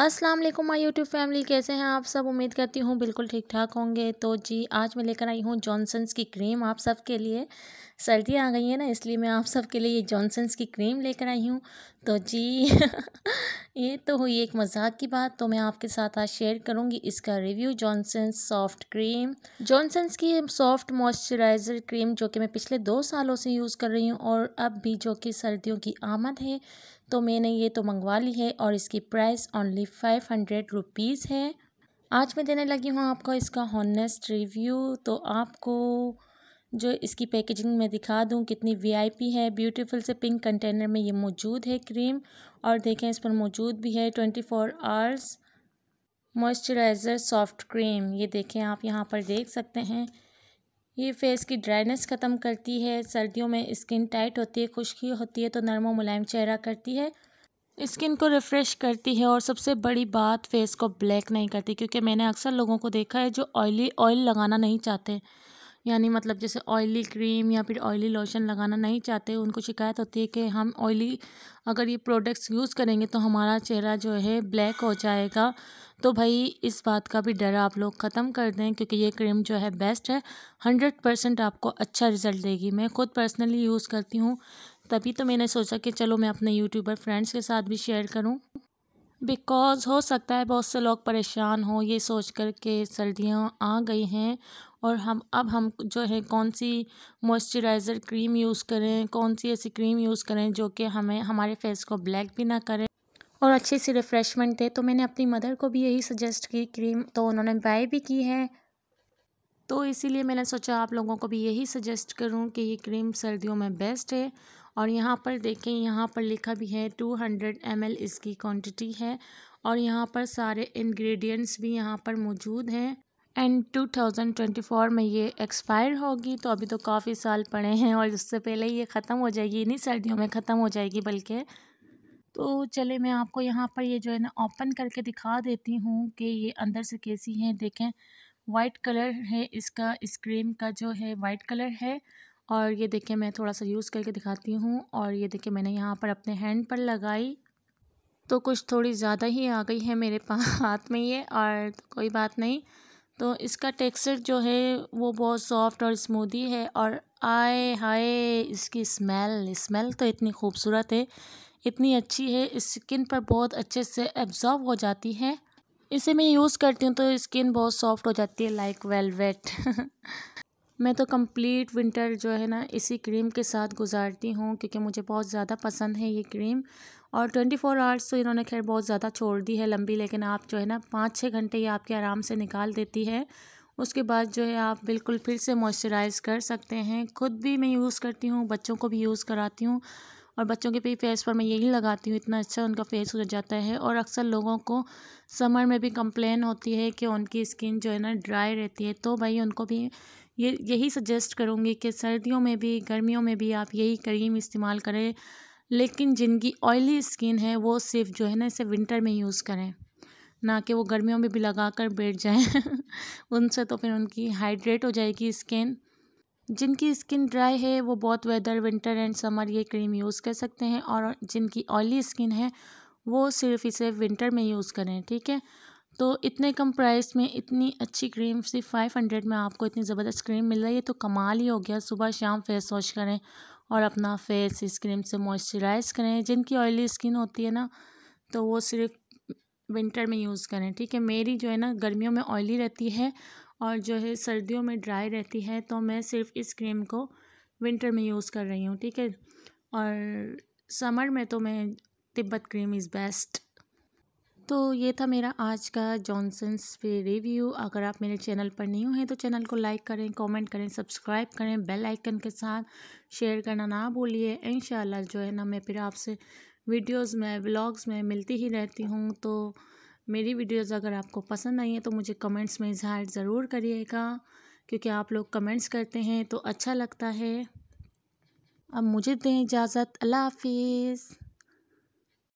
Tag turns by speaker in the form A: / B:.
A: अस्सलाम वालेकुम my YouTube family कैसे हैं आप सब उम्मीद करती हूँ बिल्कुल ठीक ठाक होंगे तो जी आज मैं लेकर आई हूँ जॉनसन्स की क्रीम आप सब के लिए सर्दी आ गई है ना इसलिए मैं आप सब के लिए ये जॉनसन्स की क्रीम लेकर आई हूँ तो जी ये तो हुई एक मजाक की बात तो मैं आपके साथ आज शेयर करूँगी इसका review Johnson's soft cream Johnson's की सॉफ्ट मॉइस्चराइज़र क्रीम जो कि मैं पिछले दो सालों से यूज़ कर रही हूँ और अब भी जो कि सर्दियों की आमद है तो मैंने ये तो मंगवा ली है और इसकी price only five hundred rupees है आज मैं देने लगी हूँ आपको इसका हॉनेस्ट रिव्यू तो आपको जो इसकी पैकेजिंग में दिखा दूँ कितनी वीआईपी है ब्यूटीफुल से पिंक कंटेनर में ये मौजूद है क्रीम और देखें इस पर मौजूद भी है twenty four hours moisturiser soft cream ये देखें आप यहाँ पर देख सकते हैं ये फेस की ड्राइनेस ख़त्म करती है सर्दियों में स्किन टाइट होती है खुश्की होती है तो नरम मुलायम चेहरा करती है स्किन को रिफ़्रेश करती है और सबसे बड़ी बात फेस को ब्लैक नहीं करती क्योंकि मैंने अक्सर लोगों को देखा है जो ऑयली ऑयल लगाना नहीं चाहते यानी मतलब जैसे ऑयली क्रीम या फिर ऑयली लोशन लगाना नहीं चाहते उनको शिकायत होती है कि हम ऑयली अगर ये प्रोडक्ट्स यूज़ करेंगे तो हमारा चेहरा जो है ब्लैक हो जाएगा तो भाई इस बात का भी डर आप लोग ख़त्म कर दें क्योंकि ये क्रीम जो है बेस्ट है हंड्रेड परसेंट आपको अच्छा रिज़ल्ट देगी मैं खुद पर्सनली यूज़ करती हूँ तभी तो मैंने सोचा कि चलो मैं अपने यूट्यूबर फ्रेंड्स के साथ भी शेयर करूँ बिकॉज़ हो सकता है बहुत से लोग परेशान हो ये सोच कर के सर्दियाँ आ गई हैं और हम अब हम जो है कौन सी मॉइस्चराइज़र क्रीम यूज़ करें कौन सी ऐसी क्रीम यूज़ करें जो कि हमें हमारे फेस को ब्लैक भी ना करें और अच्छी सी रिफ़्रेशमेंट दे तो मैंने अपनी मदर को भी यही सजेस्ट की क्रीम तो उन्होंने बाय भी की है तो इसीलिए मैंने सोचा आप लोगों को भी यही सजेस्ट करूं कि ये क्रीम सर्दियों में बेस्ट है और यहाँ पर देखें यहाँ पर लिखा भी है टू हंड्रेड एम एल इसकी क्वांटिटी है और यहाँ पर सारे इंग्रेडिएंट्स भी यहाँ पर मौजूद हैं एंड 2024 में ये एक्सपायर होगी तो अभी तो काफ़ी साल पड़े हैं और उससे पहले ये ख़त्म हो जाएगी नहीं सर्दियों में ख़त्म हो जाएगी बल्कि तो चले मैं आपको यहाँ पर ये जो है ना ओपन करके दिखा देती हूँ कि ये अंदर से कैसी हैं देखें वाइट कलर है इसका इस क्रीम का जो है वाइट कलर है और ये देखिए मैं थोड़ा सा यूज़ करके दिखाती हूँ और ये देखिए मैंने यहाँ पर अपने हैंड पर लगाई तो कुछ थोड़ी ज़्यादा ही आ गई है मेरे पास हाथ में ये और तो कोई बात नहीं तो इसका टेक्सचर जो है वो बहुत सॉफ्ट और स्मूदी है और आए हाय इसकी स्मेल स्मेल तो इतनी खूबसूरत है इतनी अच्छी है स्किन पर बहुत अच्छे से एब्ज़ॉर्ब हो जाती है इसे मैं यूज़ करती हूँ तो स्किन बहुत सॉफ्ट हो जाती है लाइक वेलवेट मैं तो कंप्लीट विंटर जो है ना इसी क्रीम के साथ गुजारती हूँ क्योंकि मुझे बहुत ज़्यादा पसंद है ये क्रीम और ट्वेंटी फोर आवर्स तो इन्होंने खैर बहुत ज़्यादा छोड़ दी है लंबी लेकिन आप जो है ना पाँच छः घंटे ये आपके आराम से निकाल देती है उसके बाद जो है आप बिल्कुल फिर से मॉइस्चराइज़ कर सकते हैं खुद भी मैं यूज़ करती हूँ बच्चों को भी यूज़ कराती हूँ और बच्चों के भी फेस पर मैं यही लगाती हूँ इतना अच्छा उनका फेस हो जाता है और अक्सर लोगों को समर में भी कंप्लेन होती है कि उनकी स्किन जो है ना ड्राई रहती है तो भाई उनको भी ये यही सजेस्ट करूँगी कि सर्दियों में भी गर्मियों में भी आप यही क्रीम इस्तेमाल करें लेकिन जिनकी ऑयली स्किन है वो सिर्फ जो है ना इसे विंटर में यूज़ करें ना कि वो गर्मियों में भी लगा कर बैठ जाएँ उनसे तो फिर उनकी हाइड्रेट हो जाएगी स्किन जिनकी स्किन ड्राई है वो बहुत वेदर विंटर एंड समर ये क्रीम यूज़ कर सकते हैं और जिनकी ऑयली स्किन है वो सिर्फ इसे विंटर में यूज़ करें ठीक है तो इतने कम प्राइस में इतनी अच्छी क्रीम सिर्फ फाइव हंड्रेड में आपको इतनी ज़बरदस्त क्रीम मिल रही है तो कमाल ही हो गया सुबह शाम फेस वॉश करें और अपना फेस इस क्रीम से मॉइस्चराइज़ करें जिनकी ऑयली स्किन होती है ना तो वो सिर्फ विंटर में यूज़ करें ठीक है मेरी जो है ना गर्मियों में ऑयली रहती है और जो है सर्दियों में ड्राई रहती है तो मैं सिर्फ इस क्रीम को विंटर में यूज़ कर रही हूँ ठीक है और समर में तो मैं तिब्बत क्रीम इज़ बेस्ट तो ये था मेरा आज का जॉनसन्स पे रिव्यू अगर आप मेरे चैनल पर हुए हैं तो चैनल को लाइक करें कमेंट करें सब्सक्राइब करें बेल आइकन के साथ शेयर करना ना भूलिए इन जो है ना मैं फिर आपसे वीडियोस में व्लॉग्स में मिलती ही रहती हूँ तो मेरी वीडियोस अगर आपको पसंद आई हैं तो मुझे कमेंट्स में इजहार ज़रूर करिएगा क्योंकि आप लोग कमेंट्स करते हैं तो अच्छा लगता है अब मुझे दें इजाज़त अल्लाह हाफिज़